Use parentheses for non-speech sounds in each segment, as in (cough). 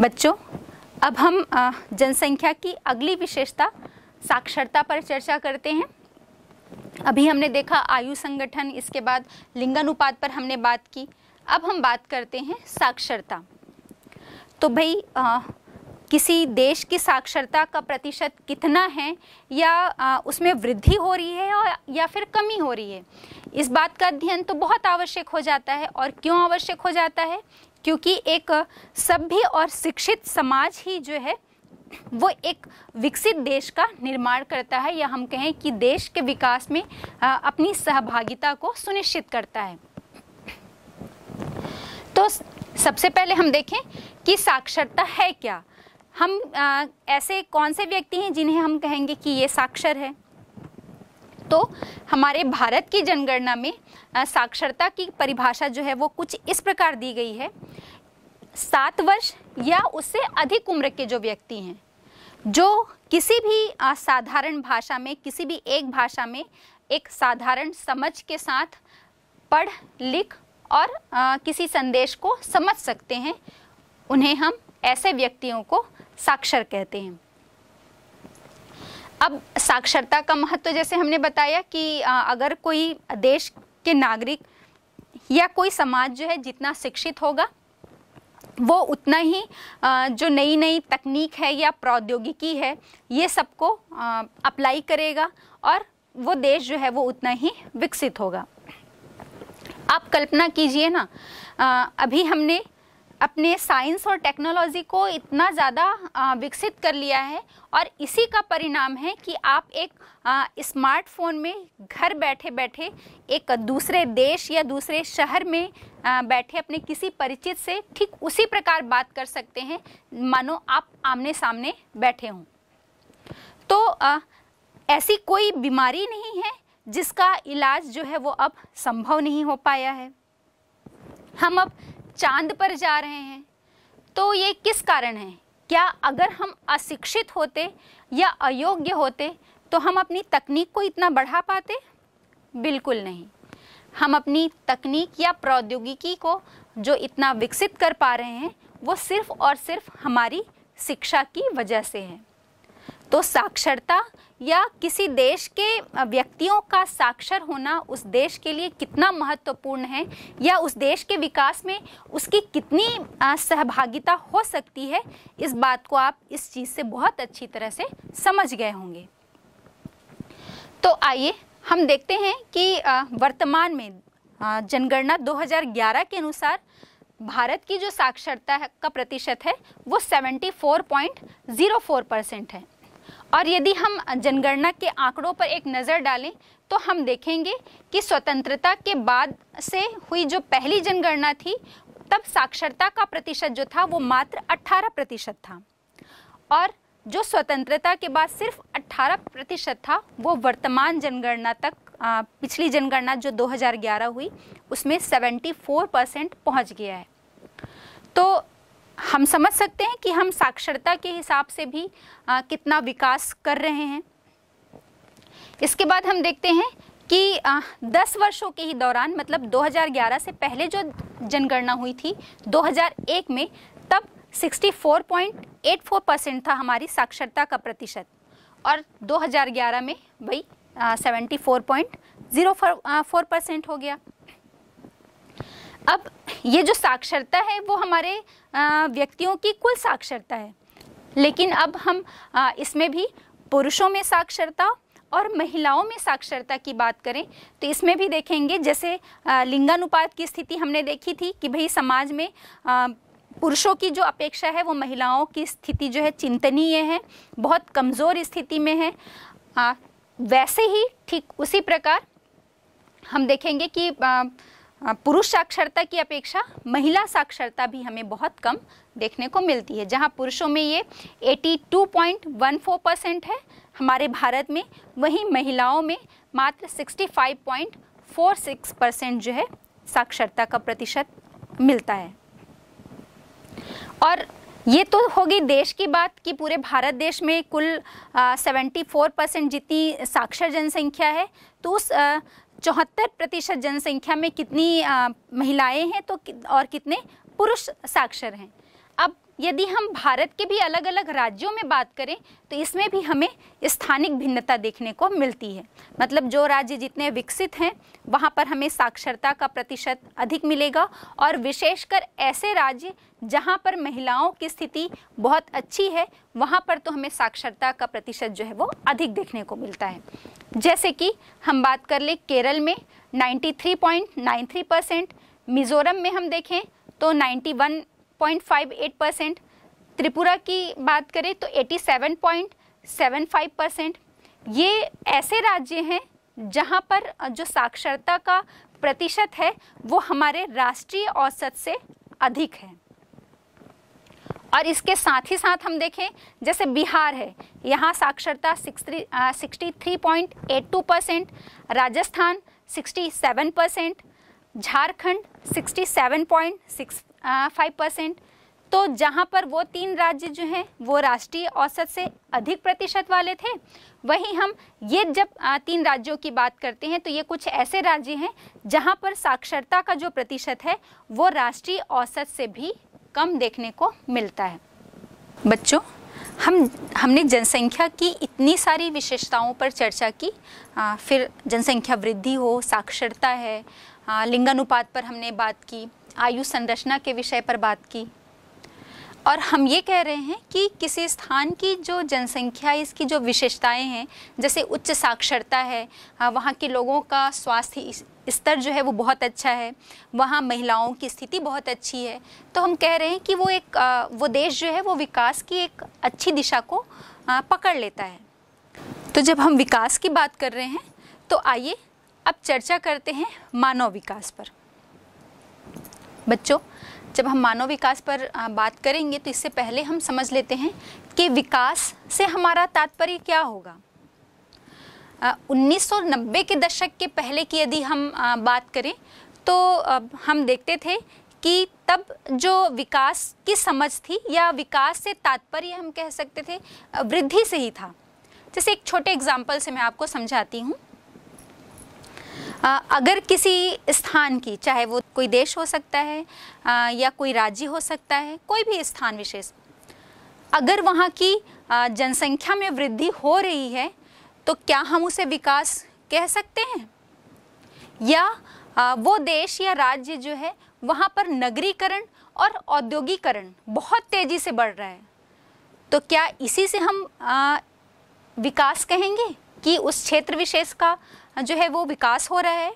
बच्चों अब हम जनसंख्या की अगली विशेषता साक्षरता पर चर्चा करते हैं अभी हमने देखा आयु संगठन इसके बाद लिंगानुपात पर हमने बात की अब हम बात करते हैं साक्षरता तो भाई आ, किसी देश की साक्षरता का प्रतिशत कितना है या आ, उसमें वृद्धि हो रही है और या फिर कमी हो रही है इस बात का अध्ययन तो बहुत आवश्यक हो जाता है और क्यों आवश्यक हो जाता है क्योंकि एक सभ्य और शिक्षित समाज ही जो है वो एक विकसित देश का निर्माण करता है या हम कहें कि देश के विकास में अपनी सहभागिता को सुनिश्चित करता है तो सबसे पहले हम देखें कि साक्षरता है क्या हम ऐसे कौन से व्यक्ति हैं जिन्हें हम कहेंगे कि ये साक्षर है तो हमारे भारत की जनगणना में साक्षरता की परिभाषा जो है वो कुछ इस प्रकार दी गई है सात वर्ष या उससे अधिक उम्र के जो व्यक्ति हैं जो किसी भी साधारण भाषा में किसी भी एक भाषा में एक साधारण समझ के साथ पढ़ लिख और आ, किसी संदेश को समझ सकते हैं उन्हें हम ऐसे व्यक्तियों को साक्षर कहते हैं अब साक्षरता का महत्व जैसे हमने बताया कि अगर कोई देश के नागरिक या कोई समाज जो है जितना शिक्षित होगा वो उतना ही जो नई नई तकनीक है या प्रौद्योगिकी है ये सबको अप्लाई करेगा और वो देश जो है वो उतना ही विकसित होगा आप कल्पना कीजिए ना अभी हमने अपने साइंस और टेक्नोलॉजी को इतना ज़्यादा विकसित कर लिया है और इसी का परिणाम है कि आप एक स्मार्टफोन में घर बैठे बैठे एक दूसरे देश या दूसरे शहर में आ, बैठे अपने किसी परिचित से ठीक उसी प्रकार बात कर सकते हैं मानो आप आमने सामने बैठे हों तो आ, ऐसी कोई बीमारी नहीं है जिसका इलाज जो है वो अब संभव नहीं हो पाया है हम अब चांद पर जा रहे हैं तो ये किस कारण है क्या अगर हम अशिक्षित होते या अयोग्य होते तो हम अपनी तकनीक को इतना बढ़ा पाते बिल्कुल नहीं हम अपनी तकनीक या प्रौद्योगिकी को जो इतना विकसित कर पा रहे हैं वो सिर्फ और सिर्फ हमारी शिक्षा की वजह से है तो साक्षरता या किसी देश के व्यक्तियों का साक्षर होना उस देश के लिए कितना महत्वपूर्ण है या उस देश के विकास में उसकी कितनी सहभागिता हो सकती है इस बात को आप इस चीज़ से बहुत अच्छी तरह से समझ गए होंगे तो आइए हम देखते हैं कि वर्तमान में जनगणना 2011 के अनुसार भारत की जो साक्षरता का प्रतिशत है वो 74.04 परसेंट है और यदि हम जनगणना के आंकड़ों पर एक नज़र डालें तो हम देखेंगे कि स्वतंत्रता के बाद से हुई जो पहली जनगणना थी तब साक्षरता का प्रतिशत जो था वो मात्र 18 प्रतिशत था और जो स्वतंत्रता के बाद सिर्फ 18 प्रतिशत था वो वर्तमान जनगणना तक आ, पिछली जनगणना जो 2011 हुई उसमें 74 परसेंट पहुँच गया है तो हम समझ सकते हैं कि हम साक्षरता के हिसाब से भी आ, कितना विकास कर रहे हैं इसके बाद हम देखते हैं कि आ, दस वर्षों के ही दौरान मतलब 2011 से पहले जो जनगणना हुई थी 2001 में तब 64.84 परसेंट था हमारी साक्षरता का प्रतिशत और 2011 में भाई seventy four point zero four percent हो गया अब ये जो साक्षरता है वो हमारे व्यक्तियों की कुल साक्षरता है लेकिन अब हम इसमें भी पुरुषों में साक्षरता और महिलाओं में साक्षरता की बात करें तो इसमें भी देखेंगे जैसे लिंगानुपात की स्थिति हमने देखी थी कि भाई समाज में पुरुषों की जो अपेक्षा है वो महिलाओं की स्थिति जो है चिंतनीय है बहुत कमज़ोर स्थिति में है वैसे ही ठीक उसी प्रकार हम देखेंगे कि पुरुष साक्षरता की अपेक्षा महिला साक्षरता भी हमें बहुत कम देखने को मिलती है जहां पुरुषों में ये 82.14 परसेंट है हमारे भारत में वहीं महिलाओं में मात्र 65.46 परसेंट जो है साक्षरता का प्रतिशत मिलता है और ये तो होगी देश की बात कि पूरे भारत देश में कुल आ, 74 परसेंट जितनी साक्षर जनसंख्या है तो उस आ, चौहत्तर प्रतिशत जनसंख्या में कितनी महिलाएं हैं तो और कितने पुरुष साक्षर हैं अब यदि हम भारत के भी अलग अलग राज्यों में बात करें तो इसमें भी हमें स्थानिक भिन्नता देखने को मिलती है मतलब जो राज्य जितने विकसित हैं वहाँ पर हमें साक्षरता का प्रतिशत अधिक मिलेगा और विशेषकर ऐसे राज्य जहाँ पर महिलाओं की स्थिति बहुत अच्छी है वहाँ पर तो हमें साक्षरता का प्रतिशत जो है वो अधिक देखने को मिलता है जैसे कि हम बात कर ले केरल में 93.93 परसेंट मिज़ोरम में हम देखें तो 91.58 परसेंट त्रिपुरा की बात करें तो 87.75 परसेंट ये ऐसे राज्य हैं जहाँ पर जो साक्षरता का प्रतिशत है वो हमारे राष्ट्रीय औसत से अधिक है और इसके साथ ही साथ हम देखें जैसे बिहार है यहाँ साक्षरता sixty three point eight two percent Rajasthan sixty seven percent Jharkhand sixty seven point six five percent तो जहाँ पर वो तीन राज्य जो हैं वो राष्ट्रीय औसत से अधिक प्रतिशत वाले थे वहीं हम ये जब तीन राज्यों की बात करते हैं तो ये कुछ ऐसे राज्य हैं जहाँ पर साक्षरता का जो प्रतिशत है वो राष्ट्रीय औसत से भी कम देखने को मिलता है बच्चों हम हमने जनसंख्या की इतनी सारी विशेषताओं पर चर्चा की आ, फिर जनसंख्या वृद्धि हो साक्षरता है लिंगानुपात पर हमने बात की आयु संरचना के विषय पर बात की और हम ये कह रहे हैं कि किसी स्थान की जो जनसंख्या इसकी जो विशेषताएं हैं जैसे उच्च साक्षरता है हाँ, वहाँ के लोगों का स्वास्थ्य स्तर जो है वो बहुत अच्छा है वहाँ महिलाओं की स्थिति बहुत अच्छी है तो हम कह रहे हैं कि वो एक वो देश जो है वो विकास की एक अच्छी दिशा को पकड़ लेता है तो जब हम विकास की बात कर रहे हैं तो आइए अब चर्चा करते हैं मानव विकास पर बच्चों जब हम मानव विकास पर बात करेंगे तो इससे पहले हम समझ लेते हैं कि विकास से हमारा तात्पर्य क्या होगा 1990 के दशक के पहले की यदि हम बात करें तो हम देखते थे कि तब जो विकास की समझ थी या विकास से तात्पर्य हम कह सकते थे वृद्धि से ही था जैसे एक छोटे एग्जाम्पल से मैं आपको समझाती हूँ अगर किसी स्थान की चाहे वो कोई देश हो सकता है या कोई राज्य हो सकता है कोई भी स्थान विशेष अगर वहाँ की जनसंख्या में वृद्धि हो रही है तो क्या हम उसे विकास कह सकते हैं या वो देश या राज्य जो है वहाँ पर नगरीकरण और औद्योगिकरण बहुत तेज़ी से बढ़ रहा है तो क्या इसी से हम विकास कहेंगे कि उस क्षेत्र विशेष का जो है वो विकास हो रहा है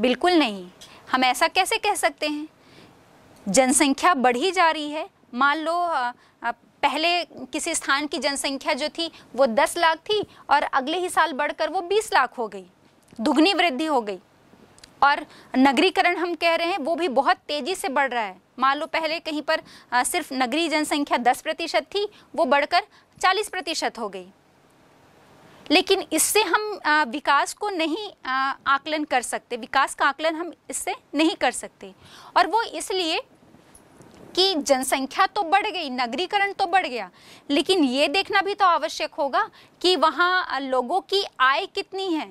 बिल्कुल नहीं हम ऐसा कैसे कह सकते हैं जनसंख्या बढ़ी जा रही है मान लो पहले किसी स्थान की जनसंख्या जो थी वो 10 लाख थी और अगले ही साल बढ़कर वो 20 लाख हो गई दुगनी वृद्धि हो गई और नगरीकरण हम कह रहे हैं वो भी बहुत तेज़ी से बढ़ रहा है मान लो पहले कहीं पर सिर्फ नगरीय जनसंख्या 10 प्रतिशत थी वो बढ़कर 40 प्रतिशत हो गई लेकिन इससे हम विकास को नहीं आकलन कर सकते विकास का आकलन हम इससे नहीं कर सकते और वो इसलिए कि जनसंख्या तो बढ़ गई नगरीकरण तो बढ़ गया लेकिन ये देखना भी तो आवश्यक होगा कि वहाँ लोगों की आय कितनी है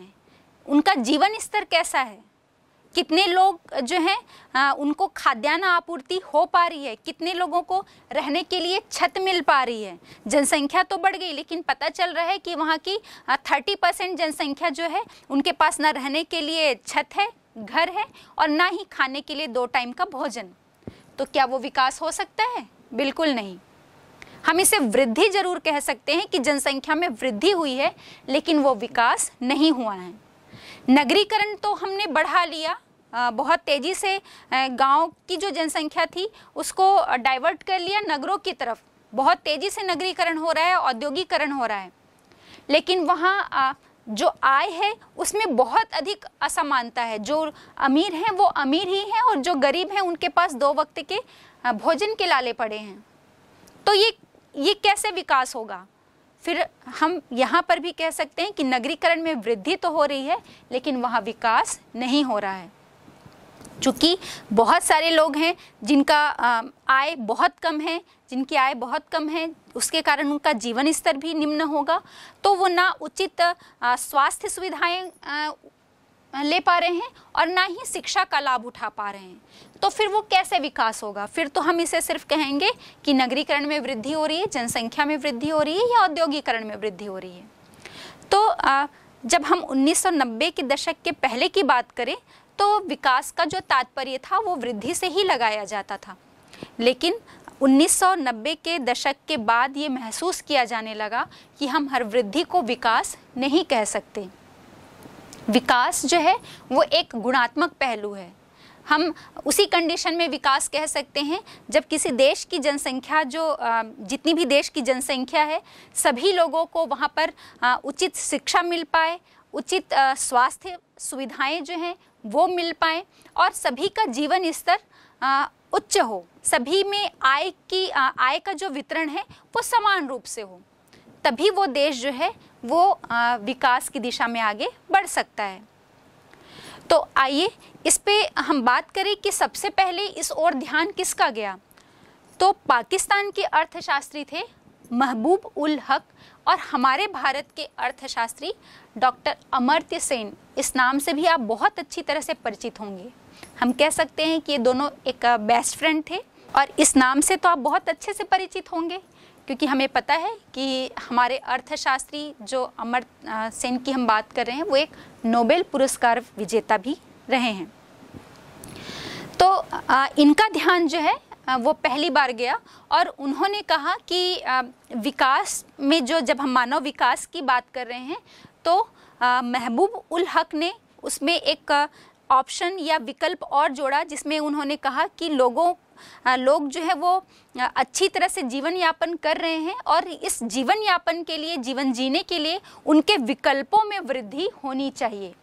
उनका जीवन स्तर कैसा है कितने लोग जो हैं हाँ, उनको खाद्यान्न आपूर्ति हो पा रही है कितने लोगों को रहने के लिए छत मिल पा रही है जनसंख्या तो बढ़ गई लेकिन पता चल रहा है कि वहाँ की हाँ, थर्टी परसेंट जनसंख्या जो है उनके पास ना रहने के लिए छत है घर है और ना ही खाने के लिए दो टाइम का भोजन तो क्या वो विकास हो सकता है बिल्कुल नहीं हम इसे वृद्धि जरूर कह सकते हैं कि जनसंख्या में वृद्धि हुई है लेकिन वो विकास नहीं हुआ है नगरीकरण तो हमने बढ़ा लिया बहुत तेज़ी से गांव की जो जनसंख्या थी उसको डाइवर्ट कर लिया नगरों की तरफ बहुत तेज़ी से नगरीकरण हो रहा है औद्योगिकरण हो रहा है लेकिन वहाँ जो आय है उसमें बहुत अधिक असमानता है जो अमीर हैं वो अमीर ही हैं और जो गरीब हैं उनके पास दो वक्त के भोजन के लाले पड़े हैं तो ये ये कैसे विकास होगा फिर हम यहाँ पर भी कह सकते हैं कि नगरीकरण में वृद्धि तो हो रही है लेकिन वहाँ विकास नहीं हो रहा है चूँकि बहुत सारे लोग हैं जिनका आय बहुत कम है जिनकी आय बहुत कम है उसके कारण उनका जीवन स्तर भी निम्न होगा तो वो ना उचित स्वास्थ्य सुविधाएं ले पा रहे हैं और ना ही शिक्षा का लाभ उठा पा रहे हैं तो फिर वो कैसे विकास होगा फिर तो हम इसे सिर्फ कहेंगे कि नगरीकरण में वृद्धि हो रही है जनसंख्या में वृद्धि हो रही है या औद्योगिकरण में वृद्धि हो रही है तो जब हम 1990 के दशक के पहले की बात करें तो विकास का जो तात्पर्य था वो वृद्धि से ही लगाया जाता था लेकिन 1990 के दशक के बाद ये महसूस किया जाने लगा कि हम हर वृद्धि को विकास नहीं कह सकते विकास जो है वो एक गुणात्मक पहलू है हम उसी कंडीशन में विकास कह सकते हैं जब किसी देश की जनसंख्या जो जितनी भी देश की जनसंख्या है सभी लोगों को वहाँ पर उचित शिक्षा मिल पाए उचित स्वास्थ्य सुविधाएं जो हैं वो मिल पाए और सभी का जीवन स्तर उच्च हो सभी में आय की आय का जो वितरण है वो समान रूप से हो तभी वो देश जो है वो विकास की दिशा में आगे बढ़ सकता है तो आइए इस पे हम बात करें कि सबसे पहले इस ओर ध्यान किसका गया तो पाकिस्तान के अर्थशास्त्री थे महबूब उल हक और हमारे भारत के अर्थशास्त्री डॉक्टर अमर्त्य सेन इस नाम से भी आप बहुत अच्छी तरह से परिचित होंगे हम कह सकते हैं कि ये दोनों एक बेस्ट फ्रेंड थे और इस नाम से तो आप बहुत अच्छे से परिचित होंगे क्योंकि हमें पता है कि हमारे अर्थशास्त्री जो अमर सेन की हम बात कर रहे हैं वो एक नोबेल पुरस्कार विजेता भी रहे हैं तो आ, इनका ध्यान जो है वो पहली बार गया और उन्होंने कहा कि विकास में जो जब हम मानव विकास की बात कर रहे हैं तो महबूब उल हक ने उसमें एक ऑप्शन या विकल्प और जोड़ा जिसमें उन्होंने कहा कि लोगों हाँ, लोग जो है वो हाँ, अच्छी तरह से जीवन यापन कर रहे हैं और इस जीवन यापन के लिए जीवन जीने के लिए उनके विकल्पों में वृद्धि होनी चाहिए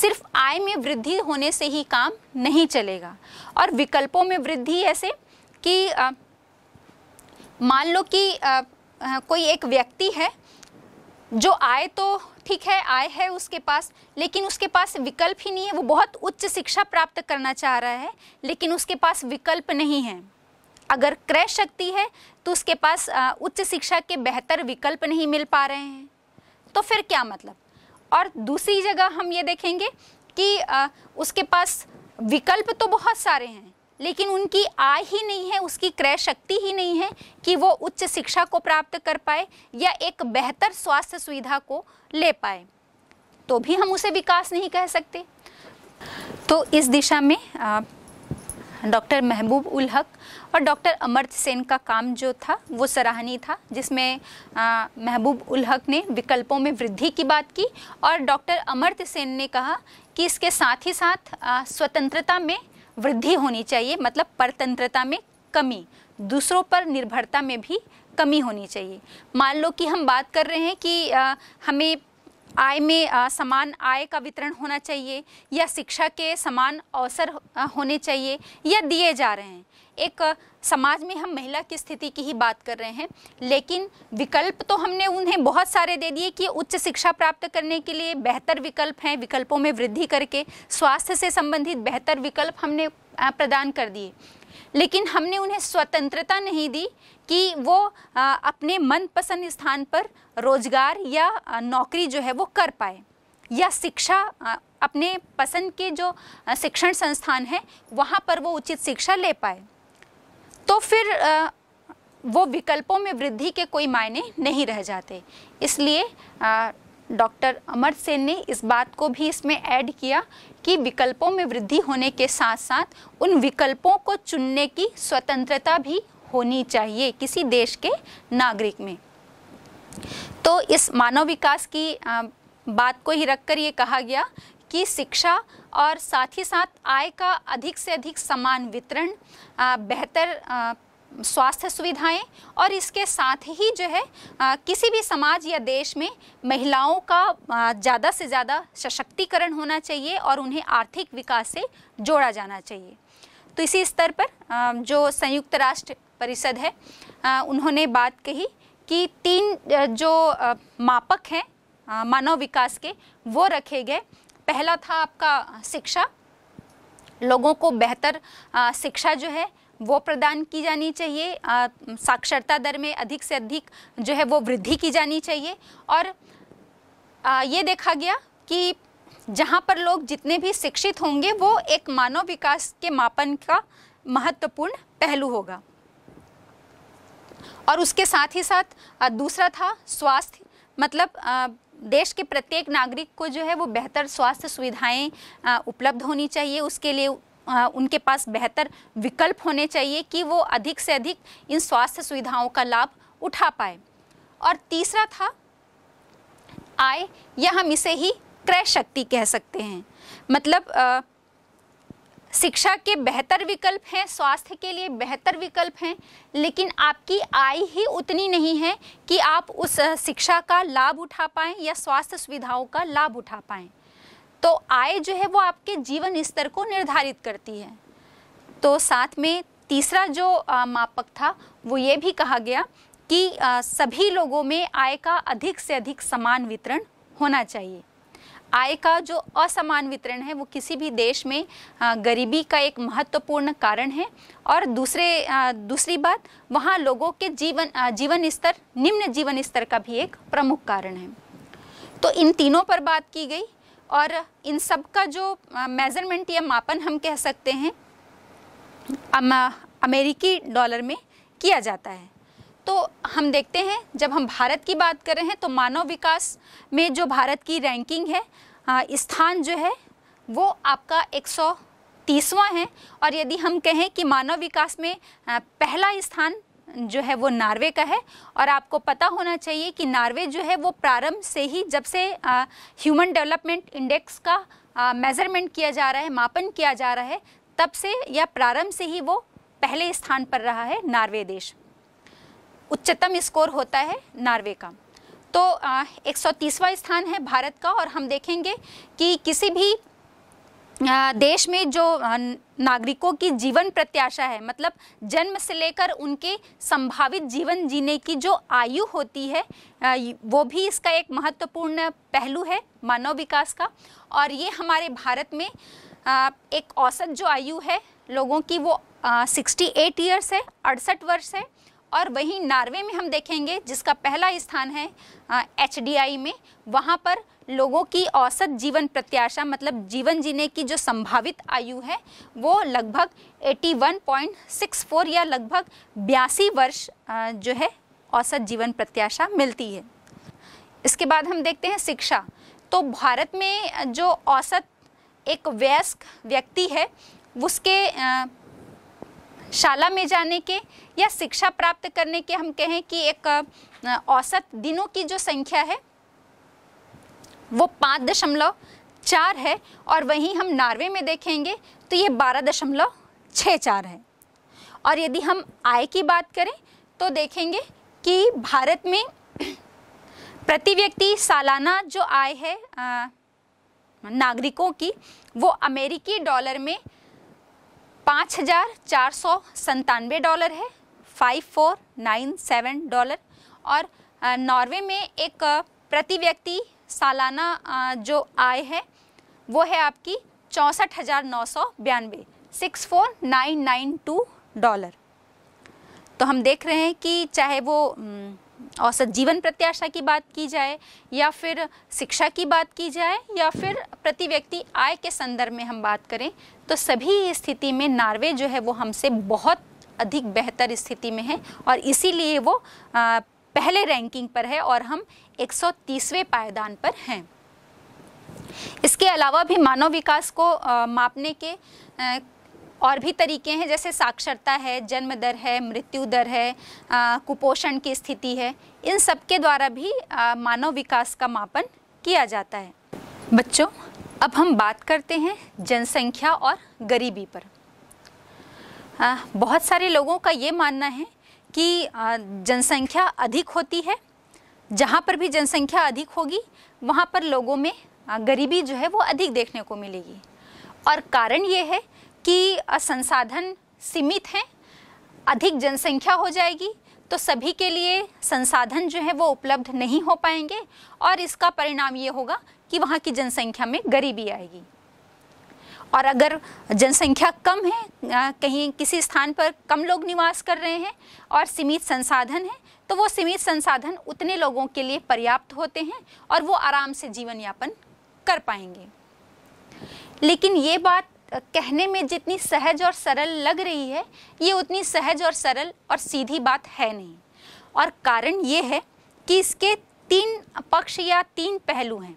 सिर्फ आय में वृद्धि होने से ही काम नहीं चलेगा और विकल्पों में वृद्धि ऐसे कि मान लो कि आ, हाँ, कोई एक व्यक्ति है जो आय तो ठीक है आय है उसके पास लेकिन उसके पास विकल्प ही नहीं है वो बहुत उच्च शिक्षा प्राप्त करना चाह रहा है लेकिन उसके पास विकल्प नहीं है अगर क्रय शक्ति है तो उसके पास उच्च शिक्षा के बेहतर विकल्प नहीं मिल पा रहे हैं तो फिर क्या मतलब और दूसरी जगह हम ये देखेंगे कि उसके पास विकल्प तो बहुत सारे हैं लेकिन उनकी आय ही नहीं है उसकी क्रय शक्ति ही नहीं है कि वो उच्च शिक्षा को प्राप्त कर पाए या एक बेहतर स्वास्थ्य सुविधा को ले पाए तो भी हम उसे विकास नहीं कह सकते तो इस दिशा में डॉक्टर महबूब उल हक और डॉक्टर अमर्त सेन का काम जो था वो सराहनीय था जिसमें महबूब उल हक ने विकल्पों में वृद्धि की बात की और डॉक्टर अमर्त सेन ने कहा कि इसके साथ ही साथ स्वतंत्रता में वृद्धि होनी चाहिए मतलब परतंत्रता में कमी दूसरों पर निर्भरता में भी कमी होनी चाहिए मान लो कि हम बात कर रहे हैं कि आ, हमें आय में आ, समान आय का वितरण होना चाहिए या शिक्षा के समान अवसर होने चाहिए या दिए जा रहे हैं एक समाज में हम महिला की स्थिति की ही बात कर रहे हैं लेकिन विकल्प तो हमने उन्हें बहुत सारे दे दिए कि उच्च शिक्षा प्राप्त करने के लिए बेहतर विकल्प हैं विकल्पों में वृद्धि करके स्वास्थ्य से संबंधित बेहतर विकल्प हमने प्रदान कर दिए लेकिन हमने उन्हें स्वतंत्रता नहीं दी कि वो अपने मनपसंद स्थान पर रोजगार या नौकरी जो है वो कर पाए या शिक्षा अपने पसंद के जो शिक्षण संस्थान हैं वहाँ पर वो उचित शिक्षा ले पाए तो फिर वो विकल्पों में वृद्धि के कोई मायने नहीं रह जाते इसलिए डॉक्टर अमर सेन ने इस बात को भी इसमें ऐड किया कि विकल्पों में वृद्धि होने के साथ साथ उन विकल्पों को चुनने की स्वतंत्रता भी होनी चाहिए किसी देश के नागरिक में तो इस मानव विकास की बात को ही रखकर ये कहा गया कि शिक्षा और साथ ही साथ आय का अधिक से अधिक समान वितरण बेहतर स्वास्थ्य सुविधाएं और इसके साथ ही जो है आ, किसी भी समाज या देश में महिलाओं का ज़्यादा से ज़्यादा सशक्तिकरण होना चाहिए और उन्हें आर्थिक विकास से जोड़ा जाना चाहिए तो इसी स्तर पर आ, जो संयुक्त राष्ट्र परिषद है आ, उन्होंने बात कही कि तीन जो मापक हैं मानव विकास के वो रखे गए पहला था आपका शिक्षा लोगों को बेहतर शिक्षा जो है वो प्रदान की जानी चाहिए आ, साक्षरता दर में अधिक से अधिक जो है वो वृद्धि की जानी चाहिए और आ, ये देखा गया कि जहाँ पर लोग जितने भी शिक्षित होंगे वो एक मानव विकास के मापन का महत्वपूर्ण पहलू होगा और उसके साथ ही साथ दूसरा था स्वास्थ्य मतलब देश के प्रत्येक नागरिक को जो है वो बेहतर स्वास्थ्य सुविधाएं उपलब्ध होनी चाहिए उसके लिए उनके पास बेहतर विकल्प होने चाहिए कि वो अधिक से अधिक इन स्वास्थ्य सुविधाओं का लाभ उठा पाए और तीसरा था आय या हम इसे ही क्रय शक्ति कह सकते हैं मतलब आ, शिक्षा के बेहतर विकल्प हैं स्वास्थ्य के लिए बेहतर विकल्प हैं लेकिन आपकी आय ही उतनी नहीं है कि आप उस शिक्षा का लाभ उठा पाएँ या स्वास्थ्य सुविधाओं का लाभ उठा पाएँ तो आय जो है वो आपके जीवन स्तर को निर्धारित करती है तो साथ में तीसरा जो मापक था वो ये भी कहा गया कि सभी लोगों में आय का अधिक से अधिक समान वितरण होना चाहिए आय का जो असमान वितरण है वो किसी भी देश में गरीबी का एक महत्वपूर्ण कारण है और दूसरे दूसरी बात वहाँ लोगों के जीवन जीवन स्तर निम्न जीवन स्तर का भी एक प्रमुख कारण है तो इन तीनों पर बात की गई और इन सब का जो मेज़रमेंट या मापन हम कह सकते हैं अमेरिकी डॉलर में किया जाता है तो हम देखते हैं जब हम भारत की बात कर रहे हैं तो मानव विकास में जो भारत की रैंकिंग है स्थान जो है वो आपका एक तीसवा है और यदि हम कहें कि मानव विकास में पहला स्थान जो है वो नार्वे का है और आपको पता होना चाहिए कि नार्वे जो है वो प्रारंभ से ही जब से ह्यूमन डेवलपमेंट इंडेक्स का मेज़रमेंट किया जा रहा है मापन किया जा रहा है तब से या प्रारंभ से ही वो पहले स्थान पर रहा है नार्वे देश उच्चतम स्कोर होता है नार्वे का तो एक सौ स्थान है भारत का और हम देखेंगे कि किसी भी देश में जो नागरिकों की जीवन प्रत्याशा है मतलब जन्म से लेकर उनके संभावित जीवन जीने की जो आयु होती है वो भी इसका एक महत्वपूर्ण पहलू है मानव विकास का और ये हमारे भारत में एक औसत जो आयु है लोगों की वो सिक्सटी एट ईयर्स है अड़सठ वर्ष है और वहीं नार्वे में हम देखेंगे जिसका पहला स्थान है एच में वहाँ पर लोगों की औसत जीवन प्रत्याशा मतलब जीवन जीने की जो संभावित आयु है वो लगभग 81.64 या लगभग बयासी वर्ष जो है औसत जीवन प्रत्याशा मिलती है इसके बाद हम देखते हैं शिक्षा तो भारत में जो औसत एक वयस्क व्यक्ति है उसके शाला में जाने के या शिक्षा प्राप्त करने के हम कहें कि एक औसत दिनों की जो संख्या है वो पाँच दशमलव चार है और वहीं हम नार्वे में देखेंगे तो ये बारह दशमलव छः चार है और यदि हम आय की बात करें तो देखेंगे कि भारत में प्रति व्यक्ति सालाना जो आय है आ, नागरिकों की वो अमेरिकी डॉलर में पाँच हज़ार चार सौ संतानवे डॉलर है five four nine seven dollar और नॉर्वे में एक प्रति व्यक्ति सालाना जो आय है वो है आपकी चौंसठ हज़ार नौ सौ बयानवे six four nine nine two dollar तो हम देख रहे हैं कि चाहे वो औसत जीवन प्रत्याशा की बात की जाए या फिर शिक्षा की बात की जाए या फिर प्रति व्यक्ति आय के संदर्भ में हम बात करें तो सभी स्थिति में नार्वे जो है वो हमसे बहुत अधिक बेहतर स्थिति में है और इसीलिए वो आ, पहले रैंकिंग पर है और हम 130वें पायदान पर हैं इसके अलावा भी मानव विकास को आ, मापने के और भी तरीके हैं जैसे साक्षरता है जन्म दर है मृत्यु दर है कुपोषण की स्थिति है इन सब के द्वारा भी मानव विकास का मापन किया जाता है बच्चों अब हम बात करते हैं जनसंख्या और गरीबी पर आ, बहुत सारे लोगों का ये मानना है कि जनसंख्या अधिक होती है जहाँ पर भी जनसंख्या अधिक होगी वहाँ पर लोगों में गरीबी जो है वो अधिक देखने को मिलेगी और कारण ये है कि संसाधन सीमित हैं अधिक जनसंख्या हो जाएगी तो सभी के लिए संसाधन जो है वो उपलब्ध नहीं हो पाएंगे और इसका परिणाम ये होगा कि वहाँ की जनसंख्या में गरीबी आएगी और अगर जनसंख्या कम है कहीं किसी स्थान पर कम लोग निवास कर रहे हैं और सीमित संसाधन है तो वो सीमित संसाधन उतने लोगों के लिए पर्याप्त होते हैं और वो आराम से जीवन यापन कर पाएंगे लेकिन ये बात कहने में जितनी सहज और सरल लग रही है ये उतनी सहज और सरल और सीधी बात है नहीं और कारण ये है कि इसके तीन पक्ष या तीन पहलू हैं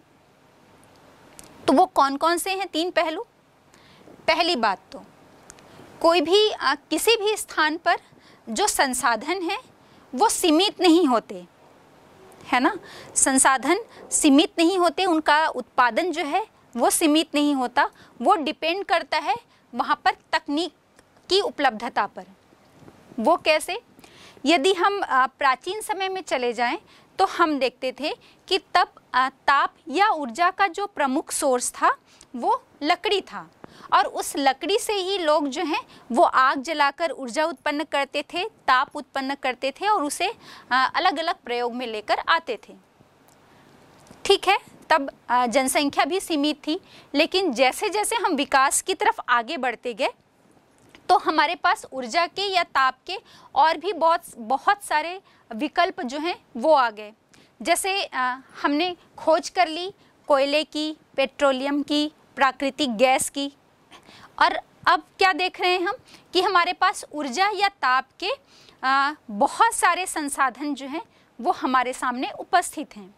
तो वो कौन कौन से हैं तीन पहलू पहली बात तो कोई भी आ, किसी भी स्थान पर जो संसाधन है वो सीमित नहीं होते है ना संसाधन सीमित नहीं होते उनका उत्पादन जो है वो सीमित नहीं होता वो डिपेंड करता है वहाँ पर तकनीक की उपलब्धता पर वो कैसे यदि हम प्राचीन समय में चले जाएं तो हम देखते थे कि तब ताप या ऊर्जा का जो प्रमुख सोर्स था वो लकड़ी था और उस लकड़ी से ही लोग जो हैं वो आग जलाकर ऊर्जा उत्पन्न करते थे ताप उत्पन्न करते थे और उसे अलग अलग प्रयोग में लेकर आते थे ठीक है तब जनसंख्या भी सीमित थी लेकिन जैसे जैसे हम विकास की तरफ आगे बढ़ते गए तो हमारे पास ऊर्जा के या ताप के और भी बहुत बहुत सारे विकल्प जो हैं वो आ गए जैसे आ, हमने खोज कर ली कोयले की पेट्रोलियम की प्राकृतिक गैस की और अब क्या देख रहे हैं हम कि हमारे पास ऊर्जा या ताप के आ, बहुत सारे संसाधन जो हैं वो हमारे सामने उपस्थित हैं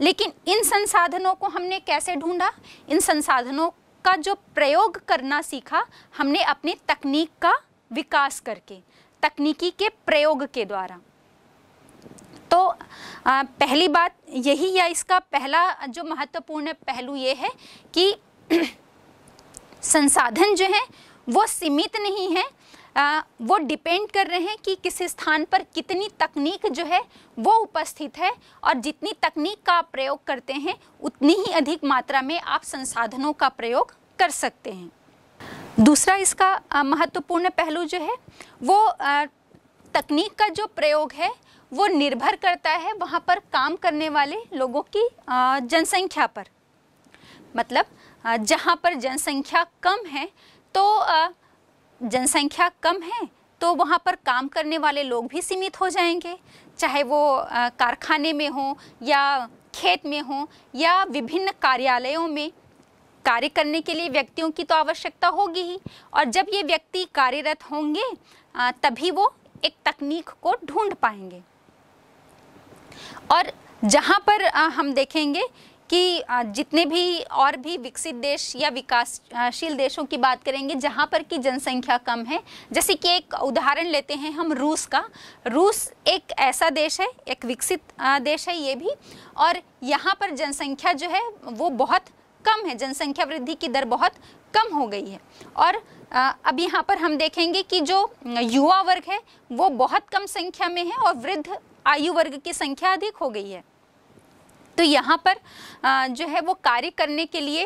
लेकिन इन संसाधनों को हमने कैसे ढूंढा इन संसाधनों का जो प्रयोग करना सीखा हमने अपनी तकनीक का विकास करके तकनीकी के प्रयोग के द्वारा तो आ, पहली बात यही या इसका पहला जो महत्वपूर्ण पहलू ये है कि (clears throat) संसाधन जो हैं वो सीमित नहीं हैं आ, वो डिपेंड कर रहे हैं कि किस स्थान पर कितनी तकनीक जो है वो उपस्थित है और जितनी तकनीक का आप प्रयोग करते हैं उतनी ही अधिक मात्रा में आप संसाधनों का प्रयोग कर सकते हैं दूसरा इसका महत्वपूर्ण पहलू जो है वो आ, तकनीक का जो प्रयोग है वो निर्भर करता है वहाँ पर काम करने वाले लोगों की जनसंख्या पर मतलब जहाँ पर जनसंख्या कम है तो जनसंख्या कम है तो वहाँ पर काम करने वाले लोग भी सीमित हो जाएंगे चाहे वो कारखाने में हों या खेत में हों या विभिन्न कार्यालयों में कार्य करने के लिए व्यक्तियों की तो आवश्यकता होगी ही और जब ये व्यक्ति कार्यरत होंगे तभी वो एक तकनीक को ढूंढ पाएंगे और जहाँ पर हम देखेंगे कि जितने भी और भी विकसित देश या विकासशील देशों की बात करेंगे जहाँ पर कि जनसंख्या कम है जैसे कि एक उदाहरण लेते हैं हम रूस का रूस एक ऐसा देश है एक विकसित देश है ये भी और यहाँ पर जनसंख्या जो है वो बहुत कम है जनसंख्या वृद्धि की दर बहुत कम हो गई है और अब यहाँ पर हम देखेंगे कि जो युवा वर्ग है वो बहुत कम संख्या में है और वृद्ध आयु वर्ग की संख्या अधिक हो गई है तो यहाँ पर जो है वो कार्य करने के लिए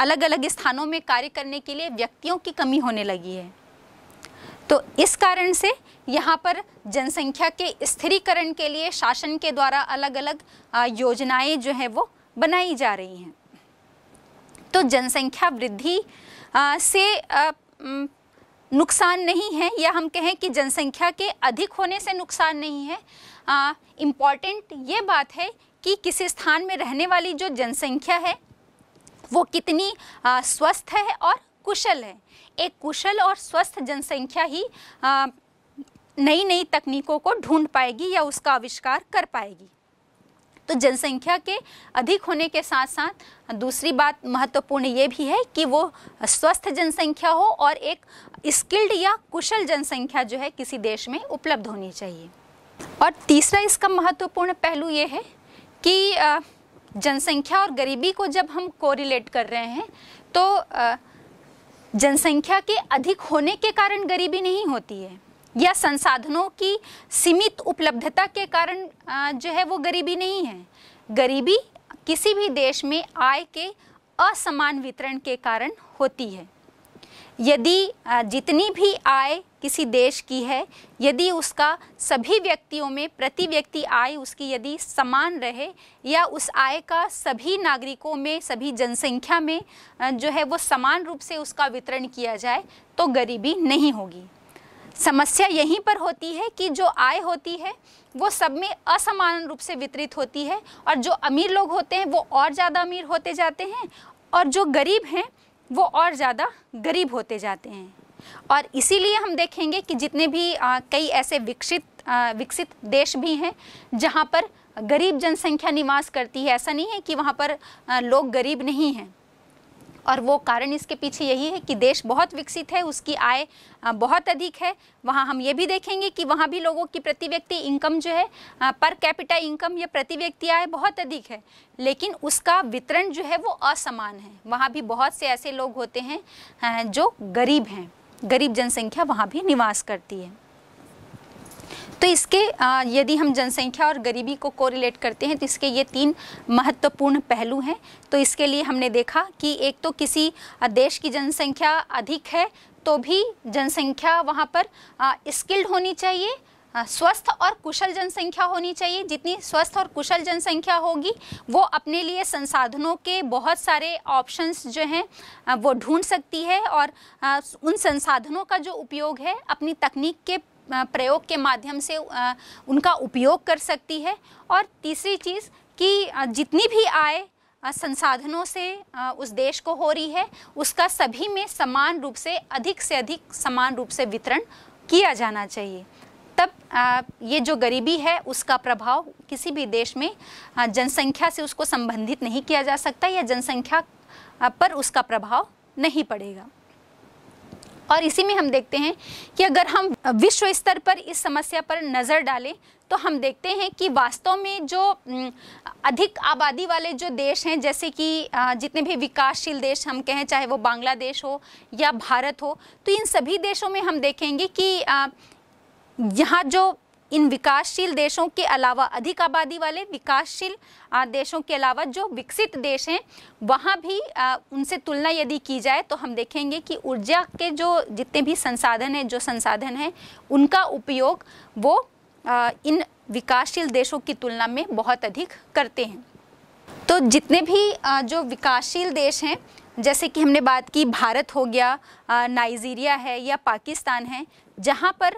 अलग अलग स्थानों में कार्य करने के लिए व्यक्तियों की कमी होने लगी है तो इस कारण से यहाँ पर जनसंख्या के स्थिरीकरण के लिए शासन के द्वारा अलग अलग योजनाएं जो है वो बनाई जा रही हैं तो जनसंख्या वृद्धि से नुकसान नहीं है या हम कहें कि जनसंख्या के अधिक होने से नुकसान नहीं है इम्पॉर्टेंट ये बात है कि किसी स्थान में रहने वाली जो जनसंख्या है वो कितनी आ, स्वस्थ है और कुशल है एक कुशल और स्वस्थ जनसंख्या ही नई नई तकनीकों को ढूंढ पाएगी या उसका आविष्कार कर पाएगी तो जनसंख्या के अधिक होने के साथ साथ दूसरी बात महत्वपूर्ण ये भी है कि वो स्वस्थ जनसंख्या हो और एक स्किल्ड या कुशल जनसंख्या जो है किसी देश में उपलब्ध होनी चाहिए और तीसरा इसका महत्वपूर्ण पहलू ये है कि जनसंख्या और गरीबी को जब हम कोरिलेट कर रहे हैं तो जनसंख्या के अधिक होने के कारण गरीबी नहीं होती है या संसाधनों की सीमित उपलब्धता के कारण जो है वो गरीबी नहीं है गरीबी किसी भी देश में आय के असमान वितरण के कारण होती है यदि जितनी भी आय किसी देश की है यदि उसका सभी व्यक्तियों में प्रति व्यक्ति आय उसकी यदि समान रहे या उस आय का सभी नागरिकों में सभी जनसंख्या में जो है वो समान रूप से उसका वितरण किया जाए तो गरीबी नहीं होगी समस्या यहीं पर होती है कि जो आय होती है वो सब में असमान रूप से वितरित होती है और जो अमीर लोग होते हैं वो और ज़्यादा अमीर होते जाते हैं और जो गरीब हैं वो और ज़्यादा गरीब होते जाते हैं और इसीलिए हम देखेंगे कि जितने भी आ, कई ऐसे विकसित विकसित देश भी हैं जहाँ पर गरीब जनसंख्या निवास करती है ऐसा नहीं है कि वहाँ पर लोग गरीब नहीं हैं और वो कारण इसके पीछे यही है कि देश बहुत विकसित है उसकी आय बहुत अधिक है वहाँ हम ये भी देखेंगे कि वहाँ भी लोगों की प्रति व्यक्ति इनकम जो है पर कैपिटा इनकम या प्रति व्यक्ति आय बहुत अधिक है लेकिन उसका वितरण जो है वो असमान है वहाँ भी बहुत से ऐसे लोग होते हैं जो गरीब हैं गरीब जनसंख्या वहाँ भी निवास करती है तो इसके यदि हम जनसंख्या और गरीबी को कोरिलेट करते हैं तो इसके ये तीन महत्वपूर्ण पहलू हैं तो इसके लिए हमने देखा कि एक तो किसी देश की जनसंख्या अधिक है तो भी जनसंख्या वहाँ पर स्किल्ड होनी चाहिए हाँ, स्वस्थ और कुशल जनसंख्या होनी चाहिए जितनी स्वस्थ और कुशल जनसंख्या होगी वो अपने लिए संसाधनों के बहुत सारे ऑप्शंस जो हैं वो ढूंढ सकती है और उन संसाधनों का जो उपयोग है अपनी तकनीक के प्रयोग के माध्यम से उनका उपयोग कर सकती है और तीसरी चीज़ कि जितनी भी आय संसाधनों से उस देश को हो रही है उसका सभी में समान रूप से अधिक से अधिक समान रूप से वितरण किया जाना चाहिए तब ये जो गरीबी है उसका प्रभाव किसी भी देश में जनसंख्या से उसको संबंधित नहीं किया जा सकता या जनसंख्या पर उसका प्रभाव नहीं पड़ेगा और इसी में हम देखते हैं कि अगर हम विश्व स्तर पर इस समस्या पर नज़र डालें तो हम देखते हैं कि वास्तव में जो अधिक आबादी वाले जो देश हैं जैसे कि जितने भी विकासशील देश हम कहें चाहे वो बांग्लादेश हो या भारत हो तो इन सभी देशों में हम देखेंगे कि यहाँ जो इन विकासशील देशों के अलावा अधिक आबादी वाले विकासशील देशों के अलावा जो विकसित देश हैं वहाँ भी उनसे तुलना यदि की जाए तो हम देखेंगे कि ऊर्जा के जो जितने भी संसाधन हैं जो संसाधन हैं उनका उपयोग वो इन विकासशील देशों की तुलना में बहुत अधिक करते हैं तो जितने भी जो विकासशील देश हैं जैसे कि हमने बात की भारत हो गया नाइजीरिया है या पाकिस्तान है जहाँ पर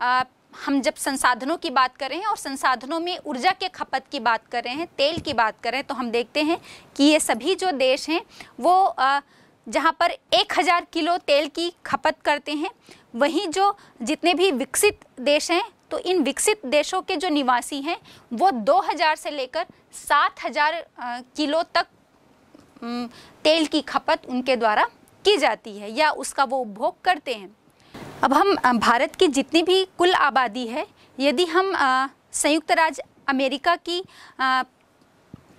हम जब संसाधनों की बात कर रहे हैं और संसाधनों में ऊर्जा के खपत की बात कर रहे हैं तेल की बात करें तो हम देखते हैं कि ये सभी जो देश हैं वो जहाँ पर 1000 किलो तेल की खपत करते हैं वहीं जो जितने भी विकसित देश हैं तो इन विकसित देशों के जो निवासी हैं वो 2000 से लेकर 7000 किलो तक तेल की खपत उनके द्वारा की जाती है या उसका वो उपभोग करते हैं अब हम भारत की जितनी भी कुल आबादी है यदि हम संयुक्त राज्य अमेरिका की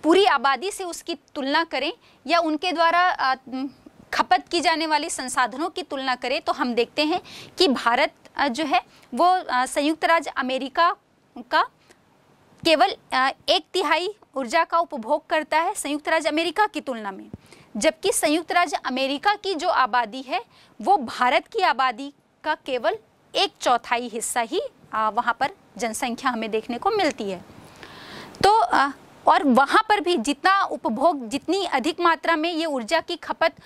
पूरी आबादी से उसकी तुलना करें या उनके द्वारा खपत की जाने वाली संसाधनों की तुलना करें तो हम देखते हैं कि भारत जो है वो संयुक्त राज्य अमेरिका का केवल एक तिहाई ऊर्जा का उपभोग करता है संयुक्त राज्य अमेरिका की तुलना में जबकि संयुक्त राज्य अमेरिका की जो आबादी है वो भारत की आबादी का केवल एक चौथाई हिस्सा ही वहाँ पर जनसंख्या हमें देखने को मिलती है तो और वहाँ पर भी जितना उपभोग जितनी अधिक मात्रा में ये ऊर्जा की खपत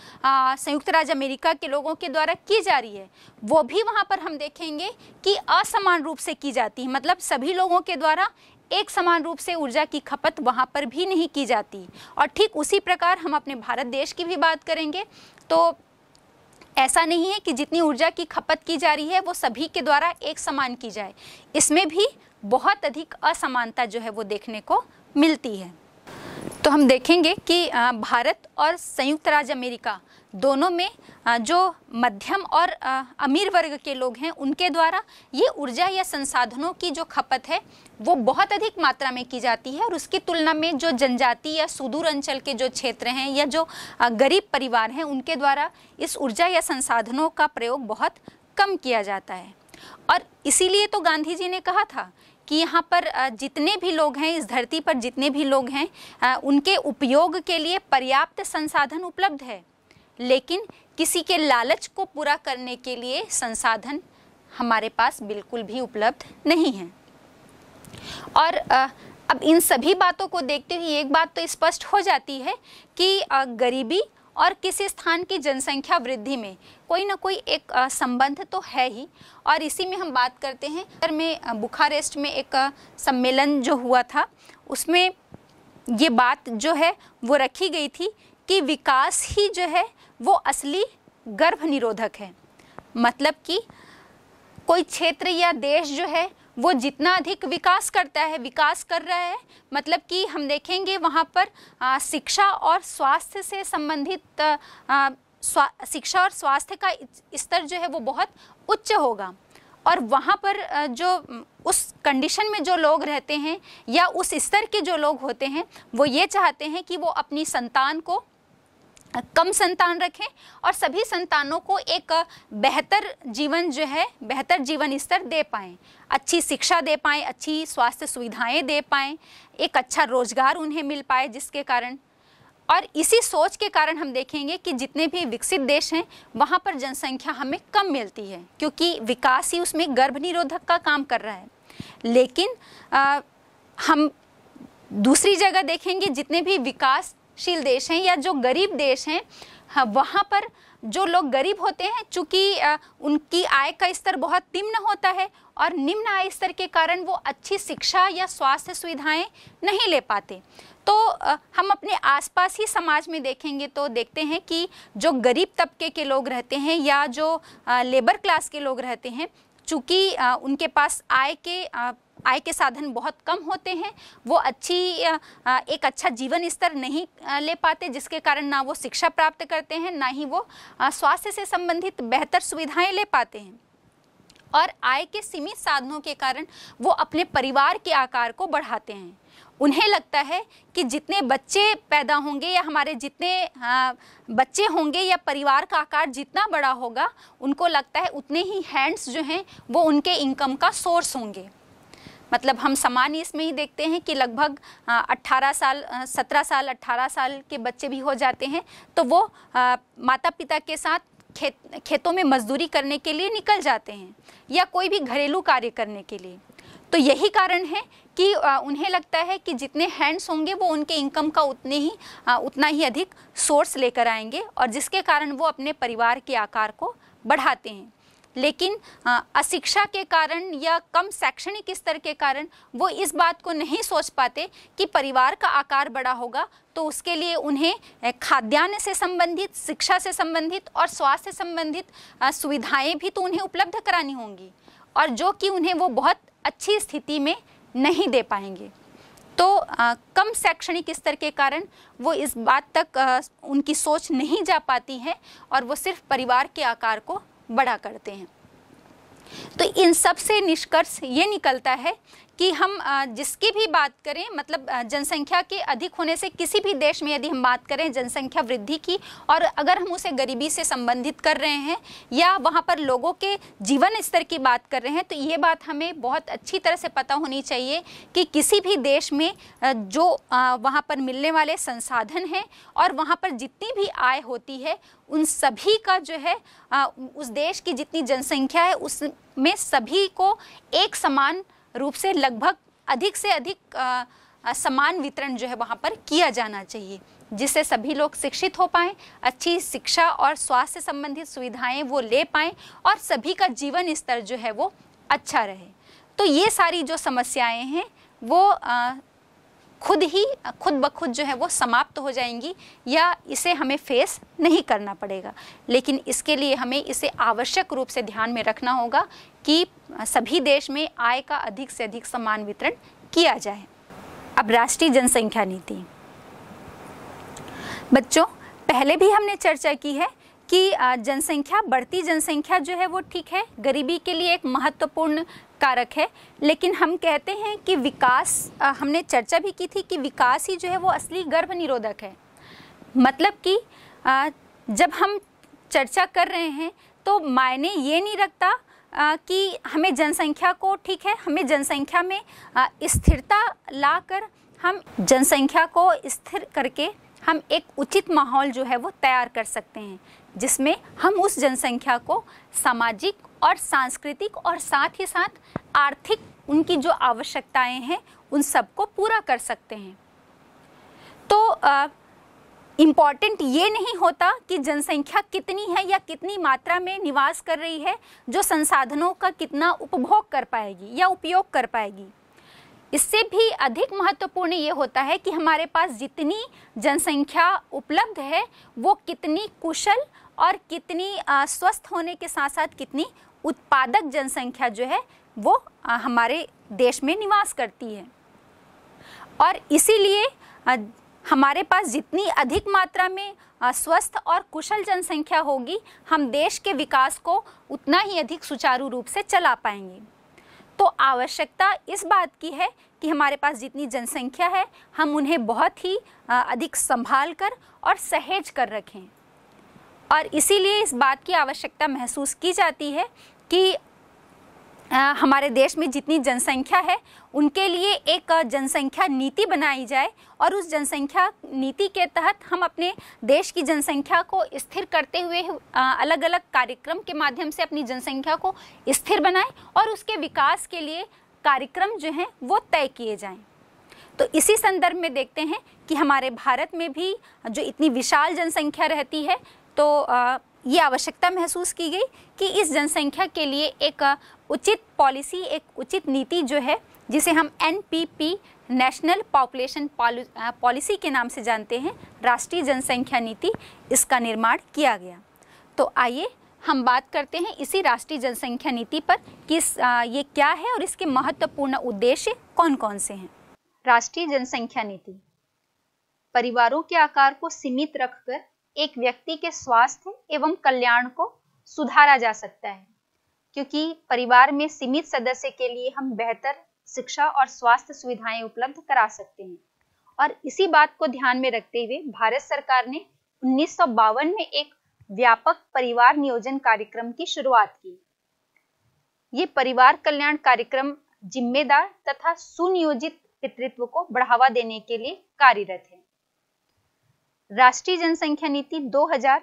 संयुक्त राज्य अमेरिका के लोगों के द्वारा की जा रही है वो भी वहाँ पर हम देखेंगे कि असमान रूप से की जाती है मतलब सभी लोगों के द्वारा एक समान रूप से ऊर्जा की खपत वहाँ पर भी नहीं की जाती और ठीक उसी प्रकार हम अपने भारत देश की भी बात करेंगे तो ऐसा नहीं है कि जितनी ऊर्जा की खपत की जा रही है वो सभी के द्वारा एक समान की जाए इसमें भी बहुत अधिक असमानता जो है वो देखने को मिलती है तो हम देखेंगे कि भारत और संयुक्त राज्य अमेरिका दोनों में जो मध्यम और अमीर वर्ग के लोग हैं उनके द्वारा ये ऊर्जा या संसाधनों की जो खपत है वो बहुत अधिक मात्रा में की जाती है और उसकी तुलना में जो जनजाति या सुदूर अंचल के जो क्षेत्र हैं या जो गरीब परिवार हैं उनके द्वारा इस ऊर्जा या संसाधनों का प्रयोग बहुत कम किया जाता है और इसीलिए तो गांधी जी ने कहा था कि यहाँ पर जितने भी लोग हैं इस धरती पर जितने भी लोग हैं उनके उपयोग के लिए पर्याप्त संसाधन उपलब्ध है लेकिन किसी के लालच को पूरा करने के लिए संसाधन हमारे पास बिल्कुल भी उपलब्ध नहीं है और अब इन सभी बातों को देखते हुए एक बात तो स्पष्ट हो जाती है कि गरीबी और किसी स्थान की जनसंख्या वृद्धि में कोई ना कोई एक संबंध तो है ही और इसी में हम बात करते हैं अगर में बुखारेस्ट में एक सम्मेलन जो हुआ था उसमें ये बात जो है वो रखी गई थी कि विकास ही जो है वो असली गर्भ निरोधक है मतलब कि कोई क्षेत्र या देश जो है वो जितना अधिक विकास करता है विकास कर रहा है मतलब कि हम देखेंगे वहाँ पर आ, शिक्षा और स्वास्थ्य से संबंधित शिक्षा और स्वास्थ्य का स्तर जो है वो बहुत उच्च होगा और वहाँ पर जो उस कंडीशन में जो लोग रहते हैं या उस स्तर के जो लोग होते हैं वो ये चाहते हैं कि वो अपनी संतान को कम संतान रखें और सभी संतानों को एक बेहतर जीवन जो है बेहतर जीवन स्तर दे पाएँ अच्छी शिक्षा दे पाएँ अच्छी स्वास्थ्य सुविधाएं दे पाएँ एक अच्छा रोजगार उन्हें मिल पाए जिसके कारण और इसी सोच के कारण हम देखेंगे कि जितने भी विकसित देश हैं वहाँ पर जनसंख्या हमें कम मिलती है क्योंकि विकास ही उसमें गर्भ निरोधक का काम कर रहा है लेकिन आ, हम दूसरी जगह देखेंगे जितने भी विकास शील देश हैं या जो गरीब देश हैं हाँ, वहाँ पर जो लोग गरीब होते हैं चूँकि उनकी आय का स्तर बहुत निम्न होता है और निम्न आय स्तर के कारण वो अच्छी शिक्षा या स्वास्थ्य सुविधाएं नहीं ले पाते तो हम अपने आसपास ही समाज में देखेंगे तो देखते हैं कि जो गरीब तबके के लोग रहते हैं या जो लेबर क्लास के लोग रहते हैं चूँकि उनके पास आय के आय के साधन बहुत कम होते हैं वो अच्छी एक अच्छा जीवन स्तर नहीं ले पाते जिसके कारण ना वो शिक्षा प्राप्त करते हैं ना ही वो स्वास्थ्य से संबंधित बेहतर सुविधाएं ले पाते हैं और आय के सीमित साधनों के कारण वो अपने परिवार के आकार को बढ़ाते हैं उन्हें लगता है कि जितने बच्चे पैदा होंगे या हमारे जितने बच्चे होंगे या परिवार का आकार जितना बड़ा होगा उनको लगता है उतने ही हैंड्स जो हैं वो उनके इनकम का सोर्स होंगे मतलब हम सामान्य इसमें ही देखते हैं कि लगभग 18 साल 17 साल 18 साल के बच्चे भी हो जाते हैं तो वो माता पिता के साथ खेत खेतों में मजदूरी करने के लिए निकल जाते हैं या कोई भी घरेलू कार्य करने के लिए तो यही कारण है कि उन्हें लगता है कि जितने हैंड्स होंगे वो उनके इनकम का उतने ही उतना ही अधिक सोर्स लेकर आएंगे और जिसके कारण वो अपने परिवार के आकार को बढ़ाते हैं लेकिन अशिक्षा के कारण या कम शैक्षणिक स्तर के कारण वो इस बात को नहीं सोच पाते कि परिवार का आकार बड़ा होगा तो उसके लिए उन्हें खाद्यान्न से संबंधित शिक्षा से संबंधित और स्वास्थ्य संबंधित सुविधाएं भी तो उन्हें उपलब्ध करानी होंगी और जो कि उन्हें वो बहुत अच्छी स्थिति में नहीं दे पाएंगे तो आ, कम शैक्षणिक स्तर के कारण वो इस बात तक आ, उनकी सोच नहीं जा पाती है और वो सिर्फ परिवार के आकार को बड़ा करते हैं तो इन सब से निष्कर्ष ये निकलता है कि हम जिसकी भी बात करें मतलब जनसंख्या के अधिक होने से किसी भी देश में यदि हम बात करें जनसंख्या वृद्धि की और अगर हम उसे गरीबी से संबंधित कर रहे हैं या वहाँ पर लोगों के जीवन स्तर की बात कर रहे हैं तो ये बात हमें बहुत अच्छी तरह से पता होनी चाहिए कि किसी भी देश में जो वहाँ पर मिलने वाले संसाधन हैं और वहाँ पर जितनी भी आय होती है उन सभी का जो है उस देश की जितनी जनसंख्या है उसमें सभी को एक समान रूप से लगभग अधिक से अधिक समान वितरण जो है वहाँ पर किया जाना चाहिए जिससे सभी लोग शिक्षित हो पाएँ अच्छी शिक्षा और स्वास्थ्य संबंधित सुविधाएं वो ले पाएँ और सभी का जीवन स्तर जो है वो अच्छा रहे तो ये सारी जो समस्याएं हैं वो आ, खुद ही खुद ब खुद जो है वो समाप्त हो जाएंगी या इसे हमें फेस नहीं करना पड़ेगा लेकिन इसके लिए हमें इसे आवश्यक रूप से ध्यान में रखना होगा कि सभी देश में आय का अधिक से अधिक समान वितरण किया जाए अब राष्ट्रीय जनसंख्या नीति बच्चों पहले भी हमने चर्चा की है कि जनसंख्या बढ़ती जनसंख्या जो है वो ठीक है गरीबी के लिए एक महत्वपूर्ण कारक है लेकिन हम कहते हैं कि विकास हमने चर्चा भी की थी कि विकास ही जो है वो असली गर्भ निरोधक है मतलब कि जब हम चर्चा कर रहे हैं तो मायने ये नहीं रखता कि हमें जनसंख्या को ठीक है हमें जनसंख्या में स्थिरता लाकर हम जनसंख्या को स्थिर करके हम एक उचित माहौल जो है वो तैयार कर सकते हैं जिसमें हम उस जनसंख्या को सामाजिक और सांस्कृतिक और साथ ही साथ आर्थिक उनकी जो आवश्यकताएं हैं उन सबको पूरा कर सकते हैं तो इम्पॉर्टेंट ये नहीं होता कि जनसंख्या कितनी है या कितनी मात्रा में निवास कर रही है जो संसाधनों का कितना उपभोग कर पाएगी या उपयोग कर पाएगी इससे भी अधिक महत्वपूर्ण ये होता है कि हमारे पास जितनी जनसंख्या उपलब्ध है वो कितनी कुशल और कितनी स्वस्थ होने के साथ साथ कितनी उत्पादक जनसंख्या जो है वो हमारे देश में निवास करती है और इसीलिए हमारे पास जितनी अधिक मात्रा में स्वस्थ और कुशल जनसंख्या होगी हम देश के विकास को उतना ही अधिक सुचारू रूप से चला पाएंगे तो आवश्यकता इस बात की है कि हमारे पास जितनी जनसंख्या है हम उन्हें बहुत ही अधिक संभाल कर और सहेज कर रखें और इसीलिए इस बात की आवश्यकता महसूस की जाती है कि आ, हमारे देश में जितनी जनसंख्या है उनके लिए एक जनसंख्या नीति बनाई जाए और उस जनसंख्या नीति के तहत हम अपने देश की जनसंख्या को स्थिर करते हुए आ, अलग अलग कार्यक्रम के माध्यम से अपनी जनसंख्या को स्थिर बनाएं और उसके विकास के लिए कार्यक्रम जो हैं वो तय किए जाएं तो इसी संदर्भ में देखते हैं कि हमारे भारत में भी जो इतनी विशाल जनसंख्या रहती है तो आ, ये आवश्यकता महसूस की गई कि इस जनसंख्या के लिए एक उचित पॉलिसी एक उचित नीति जो है जिसे हम एन नेशनल पॉपुलेशन पॉलिसी के नाम से जानते हैं राष्ट्रीय जनसंख्या नीति इसका निर्माण किया गया तो आइए हम बात करते हैं इसी राष्ट्रीय जनसंख्या नीति पर कि ये क्या है और इसके महत्वपूर्ण उद्देश्य कौन कौन से हैं राष्ट्रीय जनसंख्या नीति परिवारों के आकार को सीमित रखकर एक व्यक्ति के स्वास्थ्य एवं कल्याण को सुधारा जा सकता है क्योंकि परिवार में सीमित सदस्य के लिए हम बेहतर शिक्षा और स्वास्थ्य सुविधाएं उपलब्ध करा सकते हैं और इसी बात को ध्यान में रखते हुए भारत सरकार ने उन्नीस में एक व्यापक परिवार नियोजन कार्यक्रम की शुरुआत की ये परिवार कल्याण कार्यक्रम जिम्मेदार तथा सुनियोजित पितृत्व को बढ़ावा देने के लिए कार्यरत है राष्ट्रीय जनसंख्या नीति 2000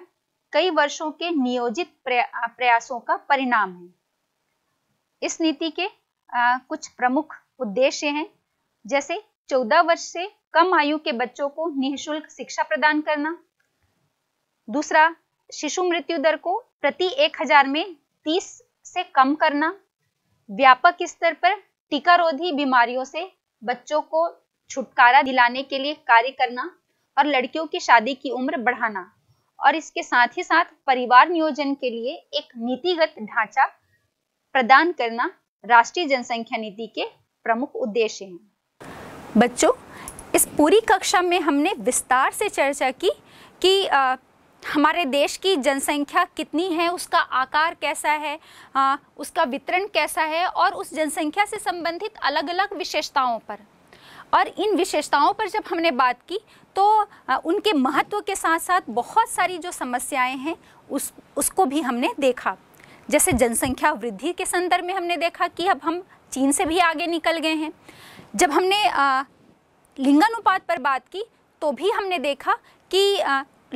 कई वर्षों के नियोजित प्रयासों का परिणाम है इस नीति के आ, कुछ प्रमुख उद्देश्य हैं जैसे 14 वर्ष से कम आयु के बच्चों को निःशुल्क शिक्षा प्रदान करना दूसरा शिशु मृत्यु दर को प्रति एक हजार में 30 से कम करना व्यापक स्तर पर टीकारोधी बीमारियों से बच्चों को छुटकारा दिलाने के लिए कार्य करना और लड़कियों की शादी की उम्र बढ़ाना और इसके साथ ही साथ परिवार नियोजन के लिए एक नीतिगत ढांचा प्रदान करना राष्ट्रीय जनसंख्या नीति के प्रमुख उद्देश्य हैं बच्चों इस पूरी कक्षा में हमने विस्तार से चर्चा की कि आ, हमारे देश की जनसंख्या कितनी है उसका आकार कैसा है आ, उसका वितरण कैसा है और उस जनसंख्या से संबंधित अलग अलग विशेषताओं पर और इन विशेषताओं पर जब हमने बात की तो उनके महत्व के साथ साथ बहुत सारी जो समस्याएं हैं उस उसको भी हमने देखा जैसे जनसंख्या वृद्धि के संदर्भ में हमने देखा कि अब हम चीन से भी आगे निकल गए हैं जब हमने लिंगानुपात पर बात की तो भी हमने देखा कि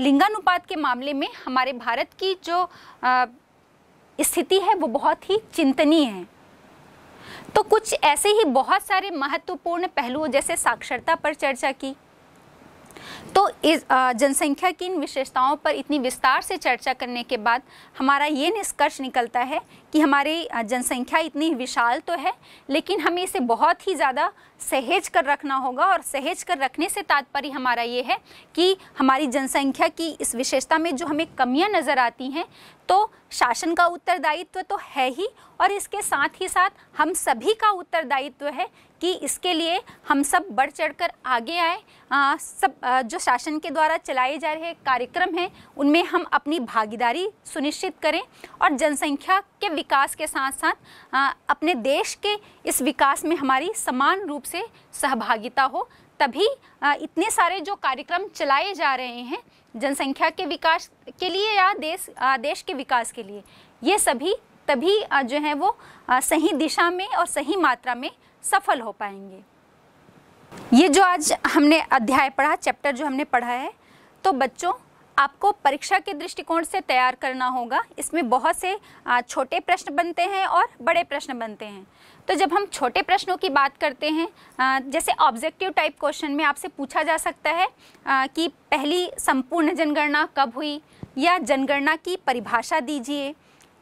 लिंगानुपात के मामले में हमारे भारत की जो स्थिति है वो बहुत ही चिंतनीय है तो कुछ ऐसे ही बहुत सारे महत्वपूर्ण पहलुओं जैसे साक्षरता पर चर्चा की तो इस जनसंख्या की इन विशेषताओं पर इतनी विस्तार से चर्चा करने के बाद हमारा ये निष्कर्ष निकलता है कि हमारी जनसंख्या इतनी विशाल तो है लेकिन हमें इसे बहुत ही ज़्यादा सहेज कर रखना होगा और सहेज कर रखने से तात्पर्य हमारा ये है कि हमारी जनसंख्या की इस विशेषता में जो हमें कमियां नज़र आती हैं तो शासन का उत्तरदायित्व तो है ही और इसके साथ ही साथ हम सभी का उत्तरदायित्व है कि इसके लिए हम सब बढ़ चढ़कर आगे आए आ, सब आ, जो शासन के द्वारा चलाए जा रहे कार्यक्रम हैं उनमें हम अपनी भागीदारी सुनिश्चित करें और जनसंख्या के विकास के साथ साथ अपने देश के इस विकास में हमारी समान रूप से सहभागिता हो तभी इतने सारे जो कार्यक्रम चलाए जा रहे हैं जनसंख्या के विकास के लिए या देश देश के विकास के लिए ये सभी तभी जो है वो सही दिशा में और सही मात्रा में सफल हो पाएंगे ये जो आज हमने अध्याय पढ़ा चैप्टर जो हमने पढ़ा है तो बच्चों आपको परीक्षा के दृष्टिकोण से तैयार करना होगा इसमें बहुत से छोटे प्रश्न बनते हैं और बड़े प्रश्न बनते हैं तो जब हम छोटे प्रश्नों की बात करते हैं जैसे ऑब्जेक्टिव टाइप क्वेश्चन में आपसे पूछा जा सकता है कि पहली संपूर्ण जनगणना कब हुई या जनगणना की परिभाषा दीजिए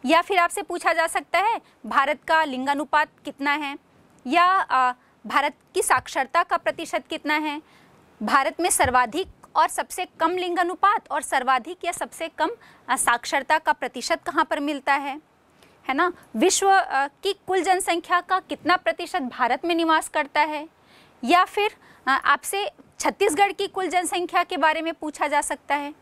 या फिर आपसे पूछा जा सकता है भारत का लिंगानुपात कितना है या भारत की साक्षरता का प्रतिशत कितना है भारत में सर्वाधिक और सबसे कम लिंग अनुपात और सर्वाधिक या सबसे कम साक्षरता का प्रतिशत कहाँ पर मिलता है है ना विश्व की कुल जनसंख्या का कितना प्रतिशत भारत में निवास करता है या फिर आपसे छत्तीसगढ़ की कुल जनसंख्या के बारे में पूछा जा सकता है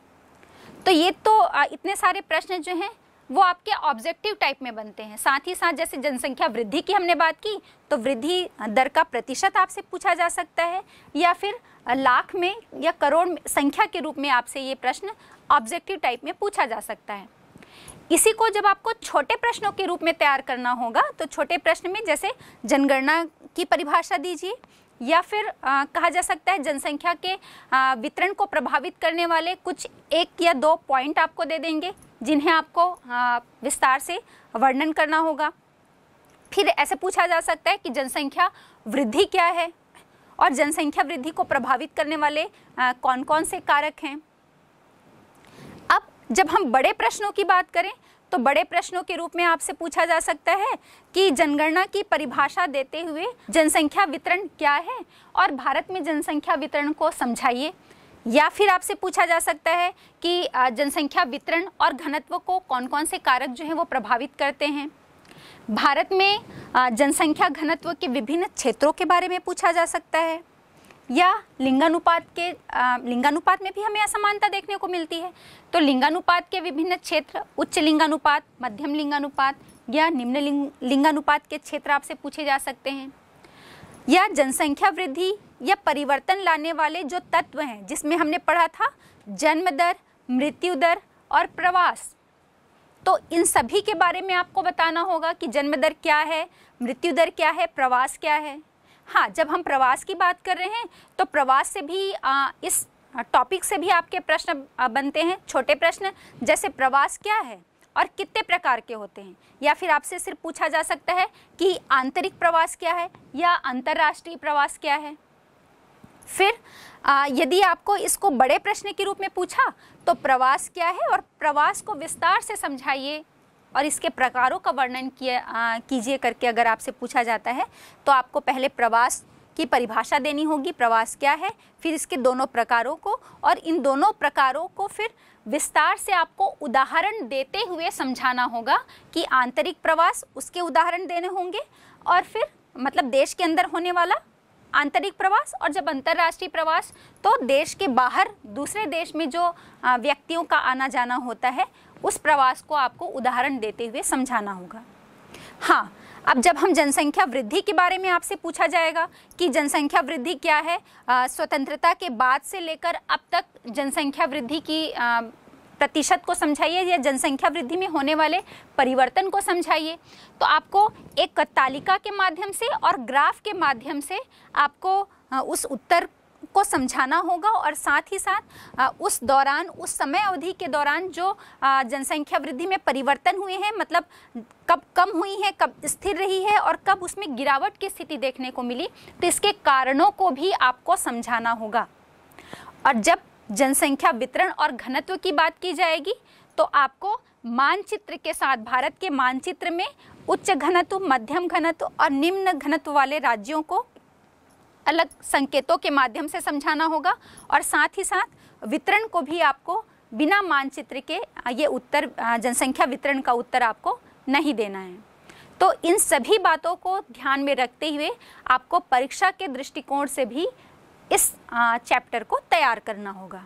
तो ये तो इतने सारे प्रश्न जो हैं वो आपके ऑब्जेक्टिव टाइप में बनते हैं साथ ही साथ जैसे जनसंख्या वृद्धि की हमने बात की तो वृद्धि दर का प्रतिशत आपसे पूछा जा सकता है या फिर लाख में या करोड़ संख्या के रूप में आपसे ये प्रश्न ऑब्जेक्टिव टाइप में पूछा जा सकता है इसी को जब आपको छोटे प्रश्नों के रूप में तैयार करना होगा तो छोटे प्रश्न में जैसे जनगणना की परिभाषा दीजिए या फिर आ, कहा जा सकता है जनसंख्या के वितरण को प्रभावित करने वाले कुछ एक या दो पॉइंट आपको दे देंगे जिन्हें आपको आ, विस्तार से वर्णन करना होगा फिर ऐसे पूछा जा सकता है कि जनसंख्या वृद्धि क्या है और जनसंख्या वृद्धि को प्रभावित करने वाले आ, कौन कौन से कारक हैं अब जब हम बड़े प्रश्नों की बात करें तो बड़े प्रश्नों के रूप में आपसे पूछा जा सकता है कि जनगणना की परिभाषा देते हुए जनसंख्या वितरण क्या है और भारत में जनसंख्या वितरण को समझाइए या फिर आपसे पूछा जा सकता है कि जनसंख्या वितरण और घनत्व को कौन कौन से कारक जो हैं वो प्रभावित करते हैं भारत में जनसंख्या घनत्व के विभिन्न क्षेत्रों के बारे में पूछा जा सकता है या लिंगानुपात के लिंगानुपात में भी हमें असमानता देखने को मिलती है तो लिंगानुपात के विभिन्न क्षेत्र उच्च लिंगानुपात मध्यम लिंगानुपात या निम्न लिंग, लिंगानुपात के क्षेत्र आपसे पूछे जा सकते हैं या जनसंख्या वृद्धि या परिवर्तन लाने वाले जो तत्व हैं जिसमें हमने पढ़ा था जन्म दर मृत्यु दर और प्रवास तो इन सभी के बारे में आपको बताना होगा कि जन्म दर क्या है मृत्यु दर क्या है प्रवास क्या है हाँ जब हम प्रवास की बात कर रहे हैं तो प्रवास से भी आ, इस टॉपिक से भी आपके प्रश्न बनते हैं छोटे प्रश्न जैसे प्रवास क्या है और कितने प्रकार के होते हैं या फिर आपसे सिर्फ पूछा जा सकता है कि आंतरिक प्रवास क्या है या अंतर्राष्ट्रीय प्रवास क्या है फिर यदि आपको इसको बड़े प्रश्न के रूप में पूछा तो प्रवास क्या है और प्रवास को विस्तार से समझाइए और इसके प्रकारों का वर्णन किया कीजिए करके अगर आपसे पूछा जाता है तो आपको पहले प्रवास की परिभाषा देनी होगी प्रवास क्या है फिर इसके दोनों प्रकारों को और इन दोनों प्रकारों को फिर विस्तार से आपको उदाहरण देते हुए समझाना होगा कि आंतरिक प्रवास उसके उदाहरण देने होंगे और फिर मतलब देश के अंदर होने वाला आंतरिक प्रवास और जब अंतर्राष्ट्रीय प्रवास तो देश के बाहर दूसरे देश में जो व्यक्तियों का आना जाना होता है उस प्रवास को आपको उदाहरण देते हुए समझाना होगा हाँ अब जब हम जनसंख्या वृद्धि के बारे में आपसे पूछा जाएगा कि जनसंख्या वृद्धि क्या है स्वतंत्रता के बाद से लेकर अब तक जनसंख्या वृद्धि की प्रतिशत को समझाइए या जनसंख्या वृद्धि में होने वाले परिवर्तन को समझाइए तो आपको एक तालिका के माध्यम से और ग्राफ के माध्यम से आपको उस उत्तर को समझाना होगा और साथ ही साथ उस दौरान उस समय अवधि के दौरान जो जनसंख्या वृद्धि में परिवर्तन हुए हैं मतलब कब कम हुई है कब स्थिर रही है और कब उसमें गिरावट की स्थिति देखने को मिली तो इसके कारणों को भी आपको समझाना होगा और जब जनसंख्या वितरण और घनत्व की बात की जाएगी तो आपको मानचित्र के साथ भारत के मानचित्र में उच्च घनत्व मध्यम घनत्व और निम्न घनत्व वाले राज्यों को अलग संकेतों के माध्यम से समझाना होगा और साथ ही साथ वितरण को भी आपको बिना मानचित्र के ये उत्तर जनसंख्या वितरण का उत्तर आपको नहीं देना है तो इन सभी बातों को ध्यान में रखते हुए आपको परीक्षा के दृष्टिकोण से भी इस चैप्टर को तैयार करना होगा